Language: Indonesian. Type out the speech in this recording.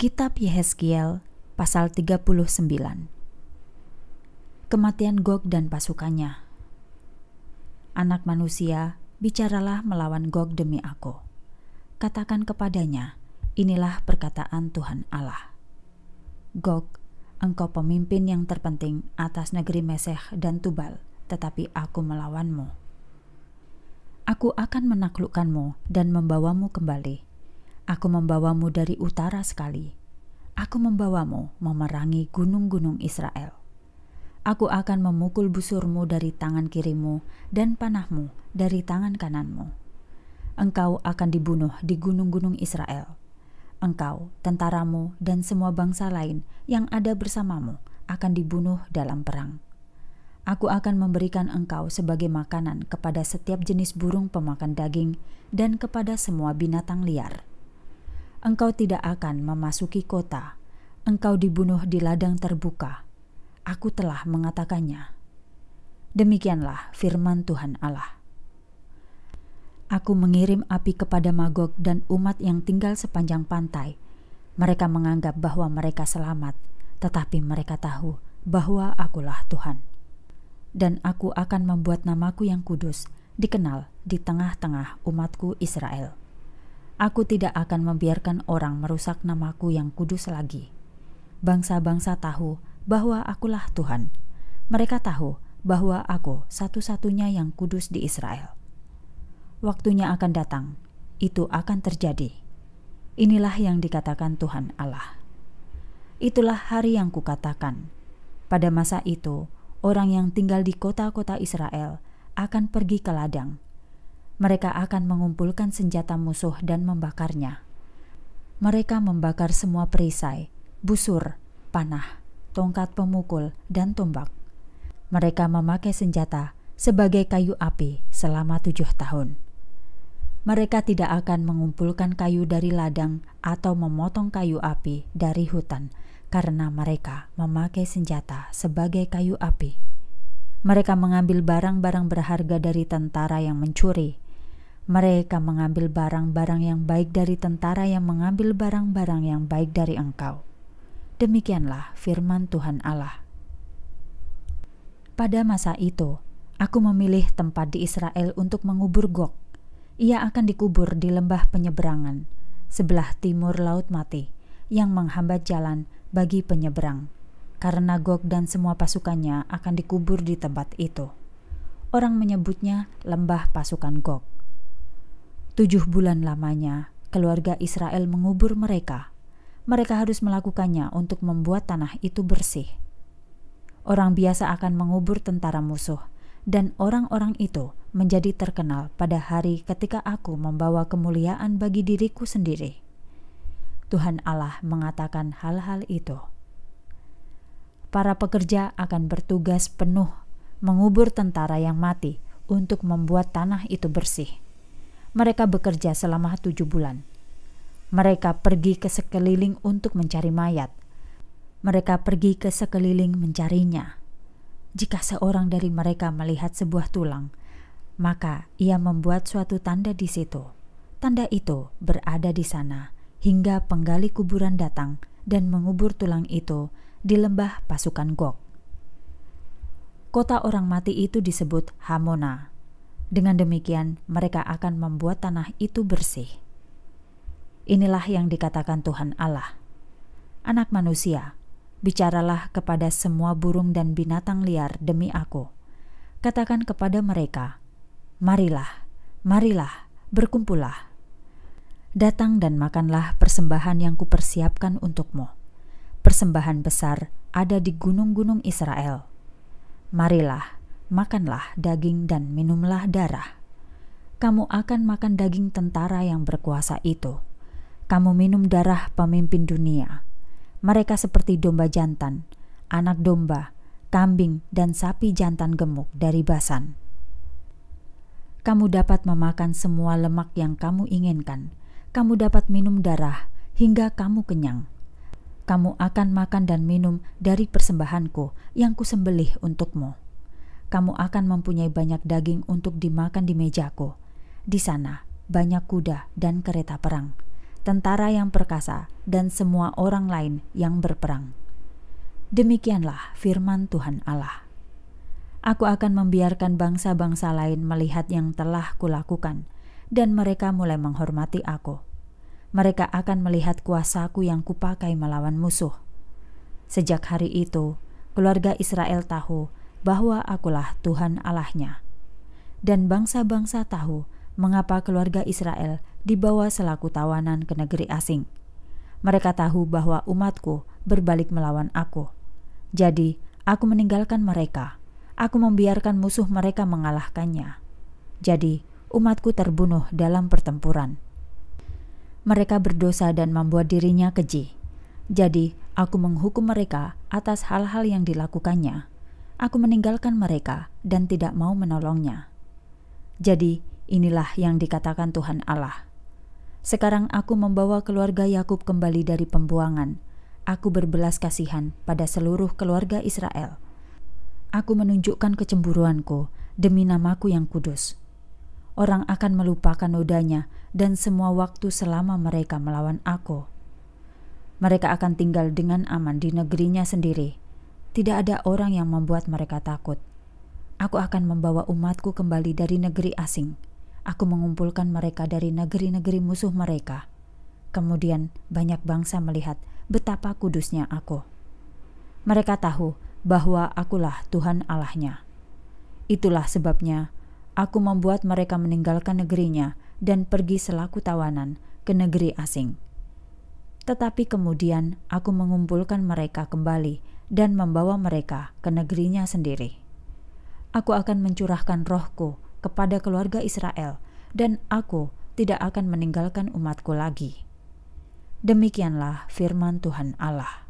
Kitab Yehezkiel pasal 39 Kematian Gog dan pasukannya Anak manusia, bicaralah melawan Gog demi aku. Katakan kepadanya, inilah perkataan Tuhan Allah. Gog, engkau pemimpin yang terpenting atas negeri Meseh dan Tubal, tetapi aku melawanmu. Aku akan menaklukkanmu dan membawamu kembali Aku membawamu dari utara sekali. Aku membawamu memerangi gunung-gunung Israel. Aku akan memukul busurmu dari tangan kirimu dan panahmu dari tangan kananmu. Engkau akan dibunuh di gunung-gunung Israel. Engkau, tentaramu, dan semua bangsa lain yang ada bersamamu akan dibunuh dalam perang. Aku akan memberikan engkau sebagai makanan kepada setiap jenis burung pemakan daging dan kepada semua binatang liar engkau tidak akan memasuki kota. Engkau dibunuh di ladang terbuka. Aku telah mengatakannya. Demikianlah firman Tuhan Allah. Aku mengirim api kepada Magog dan umat yang tinggal sepanjang pantai. Mereka menganggap bahwa mereka selamat, tetapi mereka tahu bahwa akulah Tuhan. Dan aku akan membuat namaku yang kudus dikenal di tengah-tengah umatku Israel. Aku tidak akan membiarkan orang merusak namaku yang kudus lagi. Bangsa-bangsa tahu bahwa akulah Tuhan. Mereka tahu bahwa aku satu-satunya yang kudus di Israel. Waktunya akan datang, itu akan terjadi. Inilah yang dikatakan Tuhan Allah. Itulah hari yang kukatakan. Pada masa itu, orang yang tinggal di kota-kota Israel akan pergi ke ladang mereka akan mengumpulkan senjata musuh dan membakarnya. Mereka membakar semua perisai, busur, panah, tongkat pemukul, dan tombak. Mereka memakai senjata sebagai kayu api selama tujuh tahun. Mereka tidak akan mengumpulkan kayu dari ladang atau memotong kayu api dari hutan, karena mereka memakai senjata sebagai kayu api. Mereka mengambil barang-barang berharga dari tentara yang mencuri, mereka mengambil barang-barang yang baik dari tentara yang mengambil barang-barang yang baik dari engkau. Demikianlah firman Tuhan Allah. Pada masa itu, aku memilih tempat di Israel untuk mengubur Gog. Ia akan dikubur di lembah penyeberangan, sebelah timur Laut Mati, yang menghambat jalan bagi penyeberang, karena Gog dan semua pasukannya akan dikubur di tempat itu. Orang menyebutnya lembah pasukan Gog. Tujuh bulan lamanya, keluarga Israel mengubur mereka. Mereka harus melakukannya untuk membuat tanah itu bersih. Orang biasa akan mengubur tentara musuh, dan orang-orang itu menjadi terkenal pada hari ketika aku membawa kemuliaan bagi diriku sendiri. Tuhan Allah mengatakan hal-hal itu. Para pekerja akan bertugas penuh mengubur tentara yang mati untuk membuat tanah itu bersih mereka bekerja selama tujuh bulan. Mereka pergi ke sekeliling untuk mencari mayat. Mereka pergi ke sekeliling mencarinya. Jika seorang dari mereka melihat sebuah tulang, maka ia membuat suatu tanda di situ. Tanda itu berada di sana hingga penggali kuburan datang dan mengubur tulang itu di lembah pasukan Gog. Kota orang mati itu disebut Hamona dengan demikian, mereka akan membuat tanah itu bersih. Inilah yang dikatakan Tuhan Allah: "Anak manusia, bicaralah kepada semua burung dan binatang liar demi Aku. Katakan kepada mereka, 'Marilah, marilah, berkumpullah.'" datang dan makanlah persembahan yang kupersiapkan untukmu. Persembahan besar ada di gunung-gunung Israel. Marilah, makanlah daging dan minumlah darah. Kamu akan makan daging tentara yang berkuasa itu. Kamu minum darah pemimpin dunia. Mereka seperti domba jantan, anak domba, kambing, dan sapi jantan gemuk dari Basan. Kamu dapat memakan semua lemak yang kamu inginkan. Kamu dapat minum darah hingga kamu kenyang. Kamu akan makan dan minum dari persembahanku yang kusembelih untukmu kamu akan mempunyai banyak daging untuk dimakan di mejaku. Di sana banyak kuda dan kereta perang, tentara yang perkasa, dan semua orang lain yang berperang. Demikianlah firman Tuhan Allah. Aku akan membiarkan bangsa-bangsa lain melihat yang telah kulakukan, dan mereka mulai menghormati aku. Mereka akan melihat kuasaku yang kupakai melawan musuh. Sejak hari itu, keluarga Israel tahu bahwa akulah Tuhan Allahnya. Dan bangsa-bangsa tahu mengapa keluarga Israel dibawa selaku tawanan ke negeri asing. Mereka tahu bahwa umatku berbalik melawan aku. Jadi, aku meninggalkan mereka. Aku membiarkan musuh mereka mengalahkannya. Jadi, umatku terbunuh dalam pertempuran. Mereka berdosa dan membuat dirinya keji. Jadi, aku menghukum mereka atas hal-hal yang dilakukannya aku meninggalkan mereka dan tidak mau menolongnya. Jadi, inilah yang dikatakan Tuhan Allah. Sekarang aku membawa keluarga Yakub kembali dari pembuangan. Aku berbelas kasihan pada seluruh keluarga Israel. Aku menunjukkan kecemburuanku demi namaku yang kudus. Orang akan melupakan nodanya dan semua waktu selama mereka melawan aku. Mereka akan tinggal dengan aman di negerinya sendiri tidak ada orang yang membuat mereka takut. Aku akan membawa umatku kembali dari negeri asing. Aku mengumpulkan mereka dari negeri-negeri musuh mereka. Kemudian banyak bangsa melihat betapa kudusnya aku. Mereka tahu bahwa akulah Tuhan Allahnya. Itulah sebabnya aku membuat mereka meninggalkan negerinya dan pergi selaku tawanan ke negeri asing. Tetapi kemudian aku mengumpulkan mereka kembali dan membawa mereka ke negerinya sendiri. Aku akan mencurahkan rohku kepada keluarga Israel, dan aku tidak akan meninggalkan umatku lagi. Demikianlah firman Tuhan Allah.